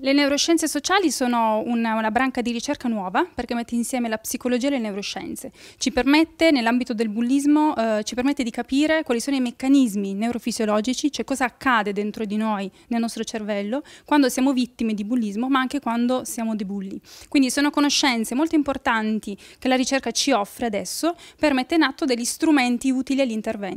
Le neuroscienze sociali sono una, una, branca di ricerca nuova perché mette insieme la psicologia e le neuroscienze. Ci permette, nell'ambito del bullismo, eh, ci permette di capire quali sono i meccanismi neurofisiologici, cioè cosa accade dentro di noi, nel nostro cervello, quando siamo vittime di bullismo, ma anche quando siamo dei bulli. Quindi sono conoscenze molto importanti che la ricerca ci offre adesso per mettere in atto degli strumenti utili agli interventi.